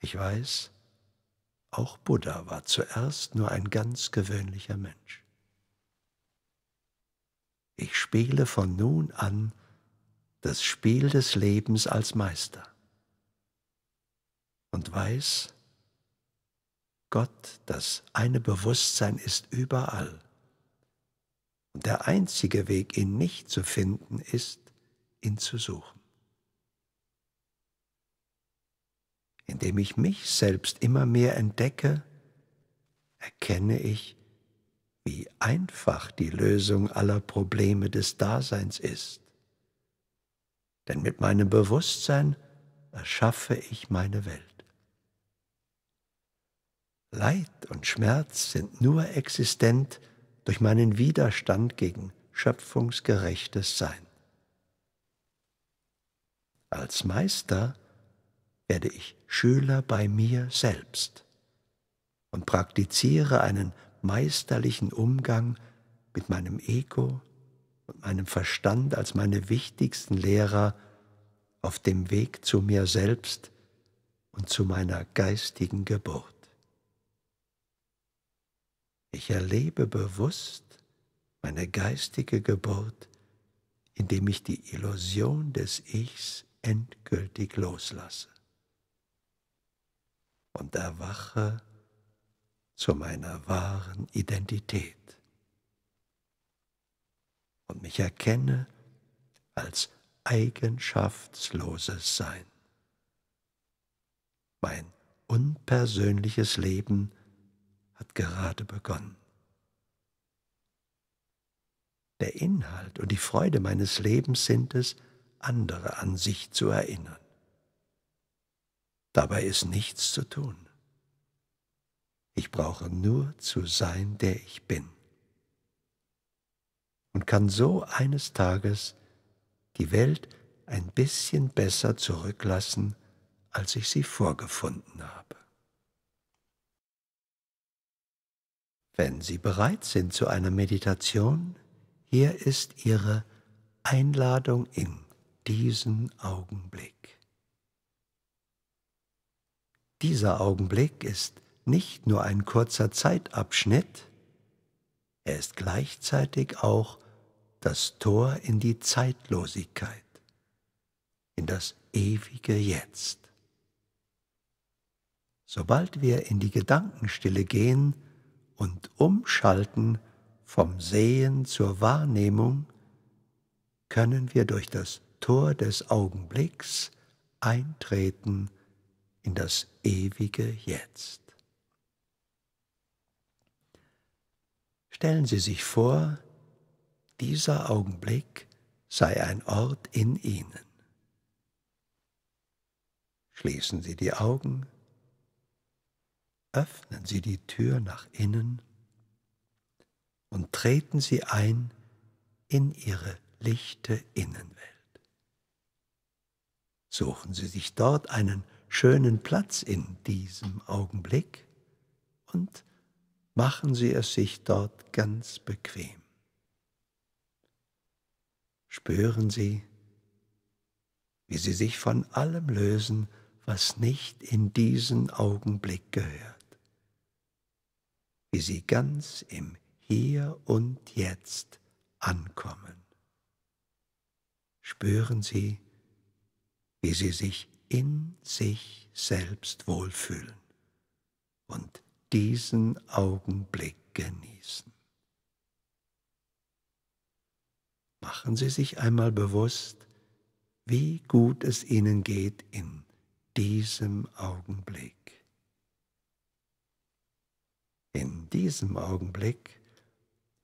Ich weiß, auch Buddha war zuerst nur ein ganz gewöhnlicher Mensch. Ich spiele von nun an das Spiel des Lebens als Meister und weiß, dass Gott das eine Bewusstsein ist überall. Und der einzige Weg, ihn nicht zu finden, ist, ihn zu suchen. Indem ich mich selbst immer mehr entdecke, erkenne ich, wie einfach die Lösung aller Probleme des Daseins ist. Denn mit meinem Bewusstsein erschaffe ich meine Welt. Leid und Schmerz sind nur existent durch meinen Widerstand gegen schöpfungsgerechtes Sein. Als Meister werde ich Schüler bei mir selbst und praktiziere einen meisterlichen Umgang mit meinem Ego und meinem Verstand als meine wichtigsten Lehrer auf dem Weg zu mir selbst und zu meiner geistigen Geburt. Ich erlebe bewusst meine geistige Geburt, indem ich die Illusion des Ichs endgültig loslasse und erwache zu meiner wahren Identität und mich erkenne als eigenschaftsloses Sein. Mein unpersönliches Leben hat gerade begonnen. Der Inhalt und die Freude meines Lebens sind es, andere an sich zu erinnern. Dabei ist nichts zu tun. Ich brauche nur zu sein, der ich bin. Und kann so eines Tages die Welt ein bisschen besser zurücklassen, als ich sie vorgefunden habe. Wenn Sie bereit sind zu einer Meditation, hier ist Ihre Einladung in diesen Augenblick. Dieser Augenblick ist nicht nur ein kurzer Zeitabschnitt, er ist gleichzeitig auch das Tor in die Zeitlosigkeit, in das ewige Jetzt. Sobald wir in die Gedankenstille gehen, und Umschalten vom Sehen zur Wahrnehmung können wir durch das Tor des Augenblicks eintreten in das ewige Jetzt. Stellen Sie sich vor, dieser Augenblick sei ein Ort in Ihnen. Schließen Sie die Augen öffnen Sie die Tür nach innen und treten Sie ein in Ihre lichte Innenwelt. Suchen Sie sich dort einen schönen Platz in diesem Augenblick und machen Sie es sich dort ganz bequem. Spüren Sie, wie Sie sich von allem lösen, was nicht in diesen Augenblick gehört wie sie ganz im Hier und Jetzt ankommen. Spüren Sie, wie Sie sich in sich selbst wohlfühlen und diesen Augenblick genießen. Machen Sie sich einmal bewusst, wie gut es Ihnen geht in diesem Augenblick. In diesem Augenblick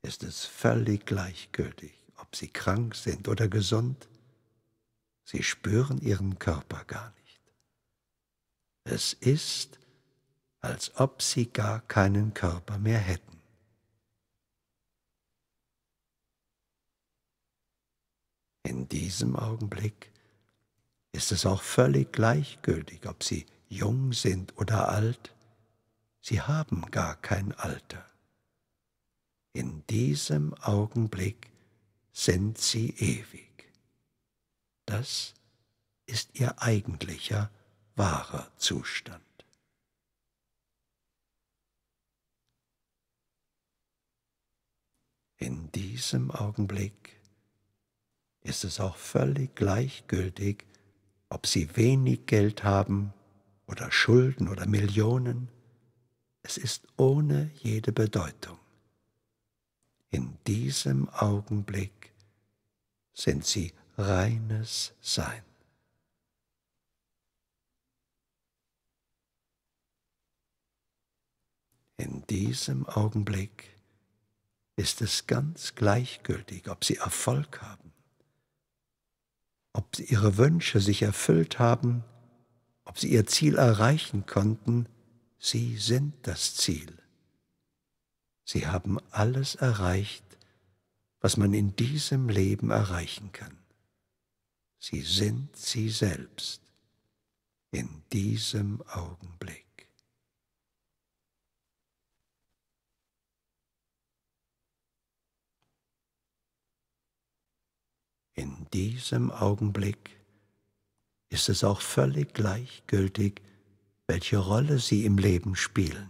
ist es völlig gleichgültig, ob sie krank sind oder gesund. Sie spüren ihren Körper gar nicht. Es ist, als ob sie gar keinen Körper mehr hätten. In diesem Augenblick ist es auch völlig gleichgültig, ob sie jung sind oder alt. Sie haben gar kein Alter. In diesem Augenblick sind sie ewig. Das ist ihr eigentlicher, wahrer Zustand. In diesem Augenblick ist es auch völlig gleichgültig, ob sie wenig Geld haben oder Schulden oder Millionen. Es ist ohne jede Bedeutung. In diesem Augenblick sind sie reines Sein. In diesem Augenblick ist es ganz gleichgültig, ob sie Erfolg haben, ob ihre Wünsche sich erfüllt haben, ob sie ihr Ziel erreichen konnten, Sie sind das Ziel. Sie haben alles erreicht, was man in diesem Leben erreichen kann. Sie sind sie selbst in diesem Augenblick. In diesem Augenblick ist es auch völlig gleichgültig, welche Rolle sie im Leben spielen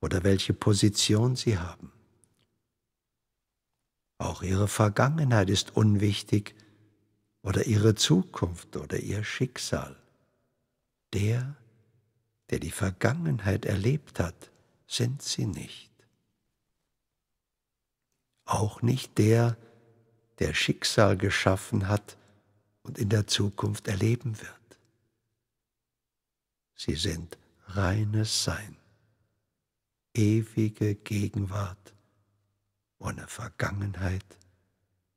oder welche Position sie haben. Auch ihre Vergangenheit ist unwichtig oder ihre Zukunft oder ihr Schicksal. Der, der die Vergangenheit erlebt hat, sind sie nicht. Auch nicht der, der Schicksal geschaffen hat und in der Zukunft erleben wird. Sie sind reines Sein, ewige Gegenwart ohne Vergangenheit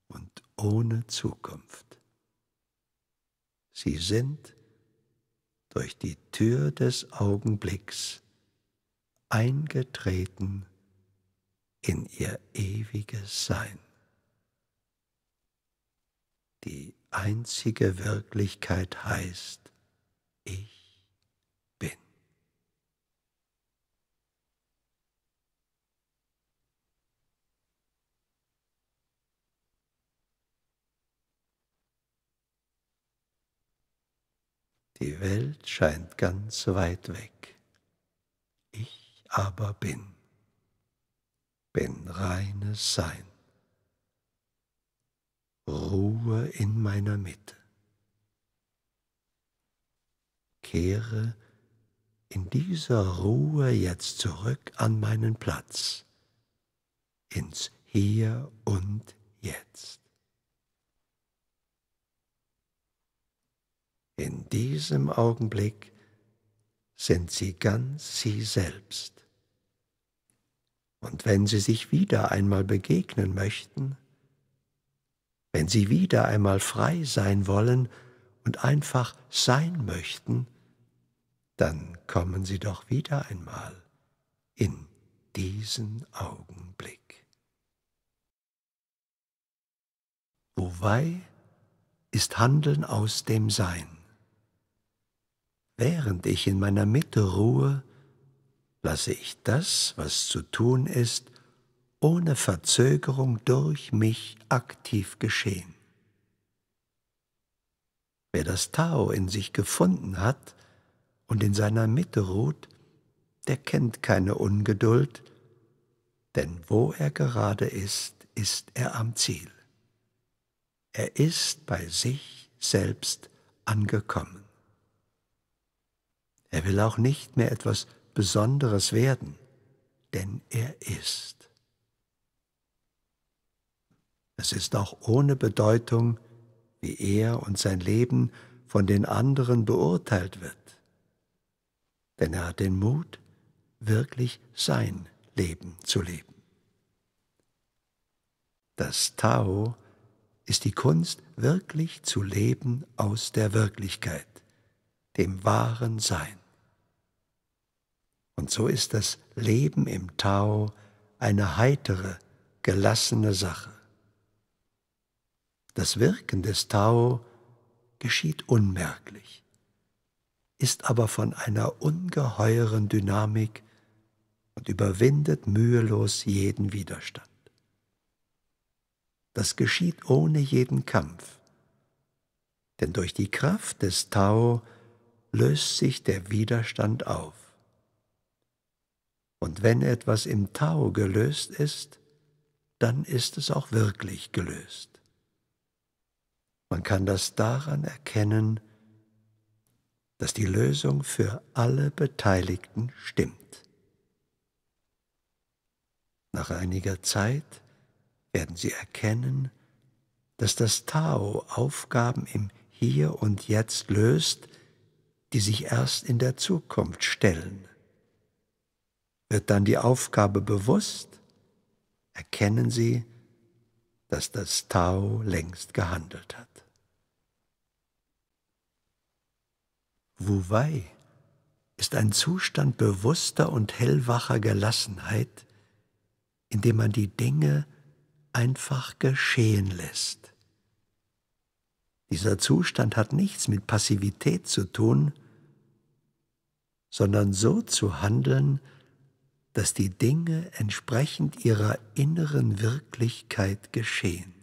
und ohne Zukunft. Sie sind durch die Tür des Augenblicks eingetreten in ihr ewiges Sein. Die einzige Wirklichkeit heißt, ich Die Welt scheint ganz weit weg. Ich aber bin, bin reines Sein. Ruhe in meiner Mitte. Kehre in dieser Ruhe jetzt zurück an meinen Platz, ins Hier und Jetzt. In diesem Augenblick sind sie ganz sie selbst. Und wenn sie sich wieder einmal begegnen möchten, wenn sie wieder einmal frei sein wollen und einfach sein möchten, dann kommen sie doch wieder einmal in diesen Augenblick. Wobei ist Handeln aus dem Sein. Während ich in meiner Mitte ruhe, lasse ich das, was zu tun ist, ohne Verzögerung durch mich aktiv geschehen. Wer das Tao in sich gefunden hat und in seiner Mitte ruht, der kennt keine Ungeduld, denn wo er gerade ist, ist er am Ziel. Er ist bei sich selbst angekommen. Er will auch nicht mehr etwas Besonderes werden, denn er ist. Es ist auch ohne Bedeutung, wie er und sein Leben von den anderen beurteilt wird, denn er hat den Mut, wirklich sein Leben zu leben. Das Tao ist die Kunst, wirklich zu leben aus der Wirklichkeit, dem wahren Sein. Und so ist das Leben im Tao eine heitere, gelassene Sache. Das Wirken des Tao geschieht unmerklich, ist aber von einer ungeheuren Dynamik und überwindet mühelos jeden Widerstand. Das geschieht ohne jeden Kampf, denn durch die Kraft des Tao löst sich der Widerstand auf. Und wenn etwas im Tao gelöst ist, dann ist es auch wirklich gelöst. Man kann das daran erkennen, dass die Lösung für alle Beteiligten stimmt. Nach einiger Zeit werden sie erkennen, dass das Tao Aufgaben im Hier und Jetzt löst, die sich erst in der Zukunft stellen wird dann die Aufgabe bewusst, erkennen Sie, dass das Tao längst gehandelt hat. Wu Wei ist ein Zustand bewusster und hellwacher Gelassenheit, in dem man die Dinge einfach geschehen lässt. Dieser Zustand hat nichts mit Passivität zu tun, sondern so zu handeln, dass die Dinge entsprechend ihrer inneren Wirklichkeit geschehen.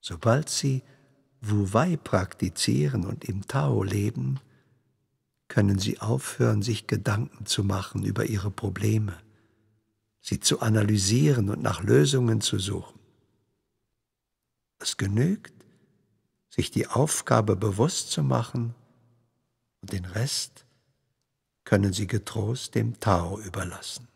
Sobald sie Wu Wei praktizieren und im Tao leben, können sie aufhören, sich Gedanken zu machen über ihre Probleme, sie zu analysieren und nach Lösungen zu suchen. Es genügt, sich die Aufgabe bewusst zu machen und den Rest können sie getrost dem Tao überlassen.